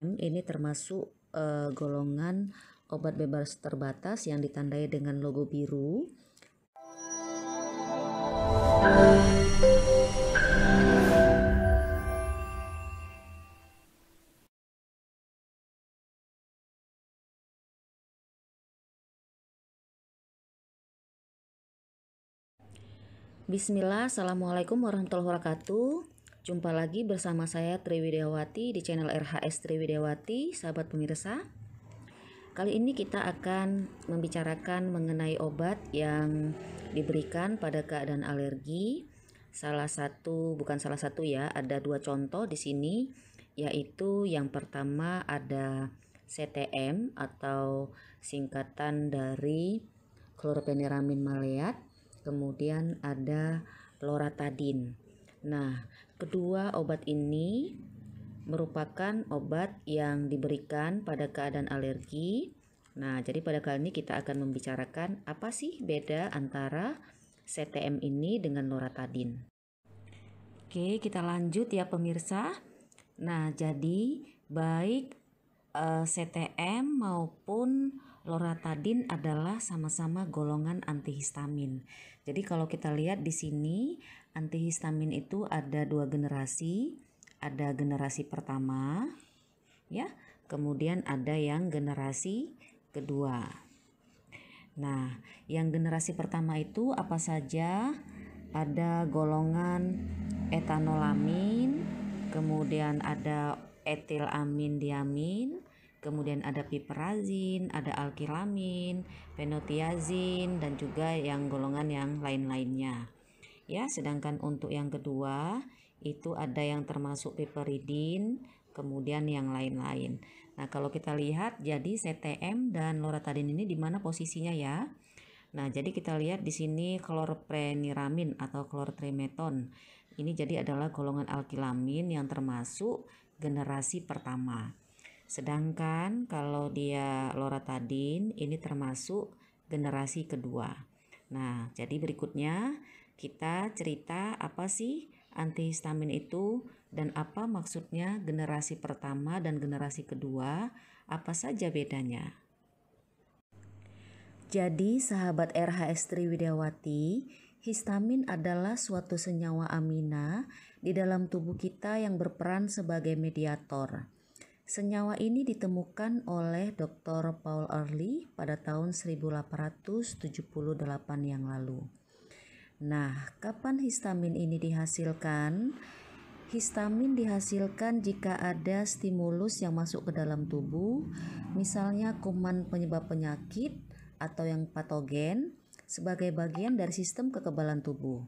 Hmm, ini termasuk e, golongan obat bebas terbatas yang ditandai dengan logo biru. Bismillah, Assalamualaikum warahmatullahi wabarakatuh. Jumpa lagi bersama saya Triwidewati di channel RHS Triwidewati, sahabat pemirsa. Kali ini kita akan membicarakan mengenai obat yang diberikan pada keadaan alergi. Salah satu, bukan salah satu ya, ada dua contoh di sini, yaitu yang pertama ada CTM atau singkatan dari chlorpheniramine maleat, kemudian ada loratadin. Nah, kedua obat ini merupakan obat yang diberikan pada keadaan alergi. Nah, jadi pada kali ini kita akan membicarakan apa sih beda antara CTM ini dengan loratadin. Oke, kita lanjut ya pemirsa. Nah, jadi baik uh, eh, CTM maupun Loratadin adalah sama-sama golongan antihistamin. Jadi kalau kita lihat di sini antihistamin itu ada dua generasi, ada generasi pertama ya, kemudian ada yang generasi kedua. Nah, yang generasi pertama itu apa saja? Ada golongan etanolamin, kemudian ada etilamin diamin, kemudian ada piperazin, ada alkilamin, fenotiazin dan juga yang golongan yang lain-lainnya. Ya, sedangkan untuk yang kedua itu ada yang termasuk piperidin, kemudian yang lain-lain. Nah, kalau kita lihat jadi CTM dan loratadin ini di mana posisinya ya? Nah, jadi kita lihat di sini klorpreniramin atau klortrimeton. Ini jadi adalah golongan alkilamin yang termasuk generasi pertama. Sedangkan kalau dia loratadin ini termasuk generasi kedua. Nah, jadi berikutnya kita cerita apa sih antihistamin itu dan apa maksudnya generasi pertama dan generasi kedua, apa saja bedanya. Jadi, sahabat RHS Triwidawati, histamin adalah suatu senyawa amina di dalam tubuh kita yang berperan sebagai mediator. Senyawa ini ditemukan oleh Dr. Paul Early pada tahun 1878 yang lalu. Nah, kapan histamin ini dihasilkan? Histamin dihasilkan jika ada stimulus yang masuk ke dalam tubuh, misalnya kuman penyebab penyakit atau yang patogen, sebagai bagian dari sistem kekebalan tubuh.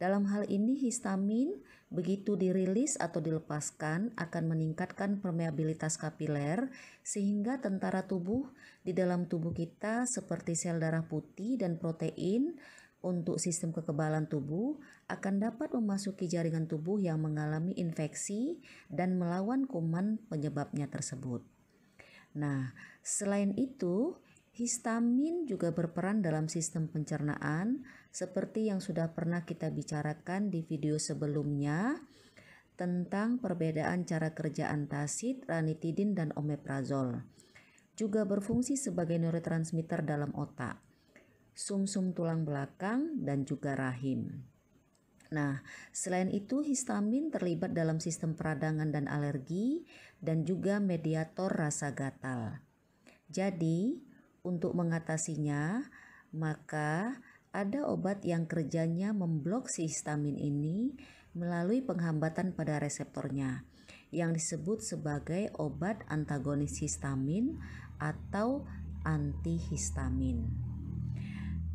Dalam hal ini histamin begitu dirilis atau dilepaskan akan meningkatkan permeabilitas kapiler sehingga tentara tubuh di dalam tubuh kita seperti sel darah putih dan protein untuk sistem kekebalan tubuh akan dapat memasuki jaringan tubuh yang mengalami infeksi dan melawan kuman penyebabnya tersebut. Nah, selain itu, Histamin juga berperan dalam sistem pencernaan, seperti yang sudah pernah kita bicarakan di video sebelumnya tentang perbedaan cara kerja antasid, ranitidin, dan omeprazol. Juga berfungsi sebagai neurotransmitter dalam otak, sumsum -sum tulang belakang, dan juga rahim. Nah, selain itu histamin terlibat dalam sistem peradangan dan alergi dan juga mediator rasa gatal. Jadi, untuk mengatasinya, maka ada obat yang kerjanya memblok si histamin ini melalui penghambatan pada reseptornya yang disebut sebagai obat antagonis histamin atau antihistamin.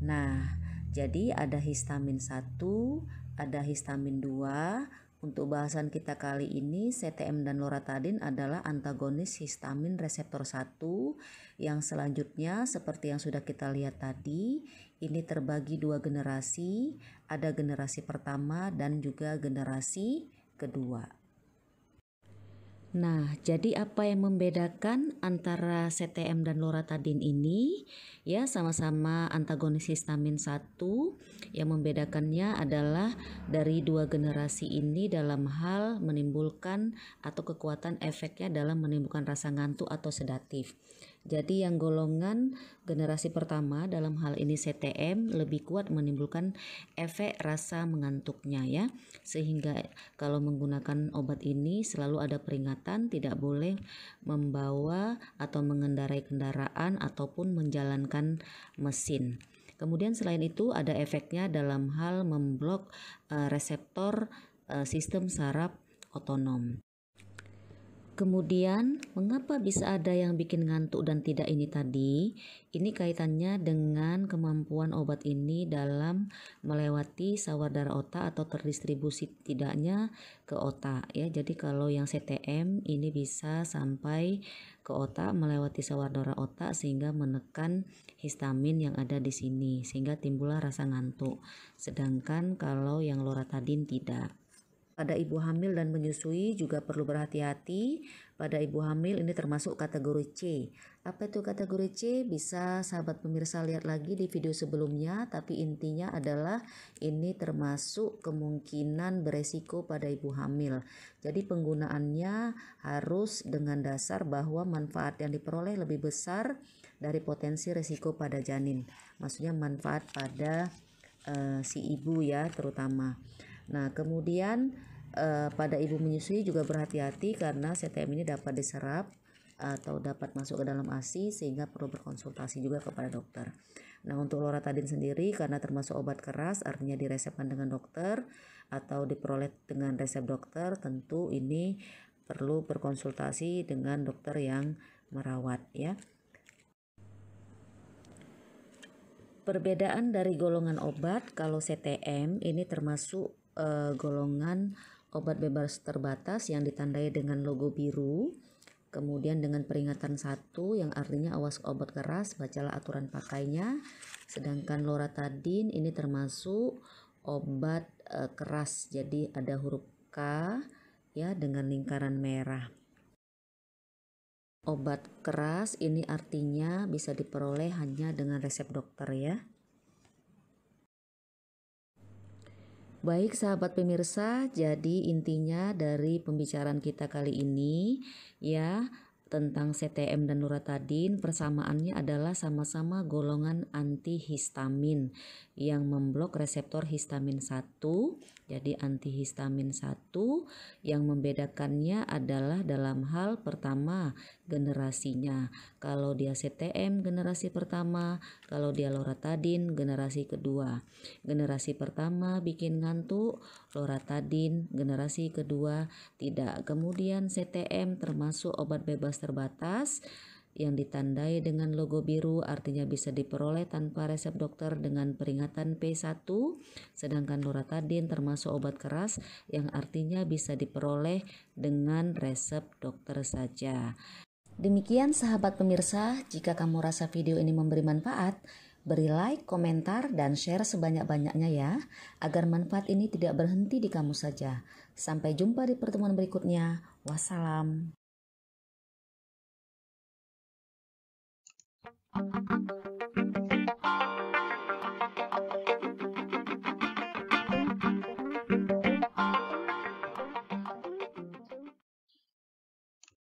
Nah, jadi ada histamin 1, ada histamin 2, untuk bahasan kita kali ini, CTM dan loratadin adalah antagonis histamin reseptor 1 yang selanjutnya seperti yang sudah kita lihat tadi, ini terbagi dua generasi, ada generasi pertama dan juga generasi kedua. Nah, jadi apa yang membedakan antara CTM dan loratadin ini? Ya, sama-sama antagonis histamin 1. Yang membedakannya adalah dari dua generasi ini dalam hal menimbulkan atau kekuatan efeknya dalam menimbulkan rasa ngantuk atau sedatif. Jadi yang golongan generasi pertama dalam hal ini CTM lebih kuat menimbulkan efek rasa mengantuknya ya. Sehingga kalau menggunakan obat ini selalu ada peringatan tidak boleh membawa atau mengendarai kendaraan ataupun menjalankan mesin. Kemudian selain itu ada efeknya dalam hal memblok eh, reseptor eh, sistem saraf otonom. Kemudian, mengapa bisa ada yang bikin ngantuk dan tidak ini tadi? Ini kaitannya dengan kemampuan obat ini dalam melewati sawar darah otak atau terdistribusi tidaknya ke otak ya. Jadi kalau yang CTM ini bisa sampai ke otak melewati sawar darah otak sehingga menekan histamin yang ada di sini sehingga timbullah rasa ngantuk. Sedangkan kalau yang loratadin tidak. Pada ibu hamil dan menyusui juga perlu berhati-hati. Pada ibu hamil ini termasuk kategori C. Apa itu kategori C? Bisa sahabat pemirsa lihat lagi di video sebelumnya, tapi intinya adalah ini termasuk kemungkinan beresiko pada ibu hamil. Jadi penggunaannya harus dengan dasar bahwa manfaat yang diperoleh lebih besar dari potensi resiko pada janin. Maksudnya manfaat pada uh, si ibu ya terutama. Nah, kemudian eh, pada ibu menyusui juga berhati-hati karena CTM ini dapat diserap atau dapat masuk ke dalam ASI sehingga perlu berkonsultasi juga kepada dokter. Nah, untuk loratadin sendiri karena termasuk obat keras artinya diresepkan dengan dokter atau diperoleh dengan resep dokter, tentu ini perlu berkonsultasi dengan dokter yang merawat ya. Perbedaan dari golongan obat kalau CTM ini termasuk uh, golongan obat bebas terbatas yang ditandai dengan logo biru kemudian dengan peringatan satu yang artinya awas obat keras bacalah aturan pakainya sedangkan loratadin ini termasuk obat e, keras jadi ada huruf K ya dengan lingkaran merah obat keras ini artinya bisa diperoleh hanya dengan resep dokter ya Baik sahabat pemirsa, jadi intinya dari pembicaraan kita kali ini ya tentang CTM dan Nuratadin persamaannya adalah sama-sama golongan antihistamin yang memblok reseptor histamin 1 jadi antihistamin 1 yang membedakannya adalah dalam hal pertama generasinya kalau dia CTM generasi pertama kalau dia Loratadin generasi kedua generasi pertama bikin ngantuk Loratadin generasi kedua tidak kemudian CTM termasuk obat bebas terbatas yang ditandai dengan logo biru artinya bisa diperoleh tanpa resep dokter dengan peringatan P1 sedangkan loratadin termasuk obat keras yang artinya bisa diperoleh dengan resep dokter saja. Demikian sahabat pemirsa, jika kamu rasa video ini memberi manfaat, beri like, komentar, dan share sebanyak-banyaknya ya, agar manfaat ini tidak berhenti di kamu saja. Sampai jumpa di pertemuan berikutnya. Wassalam. Thank you.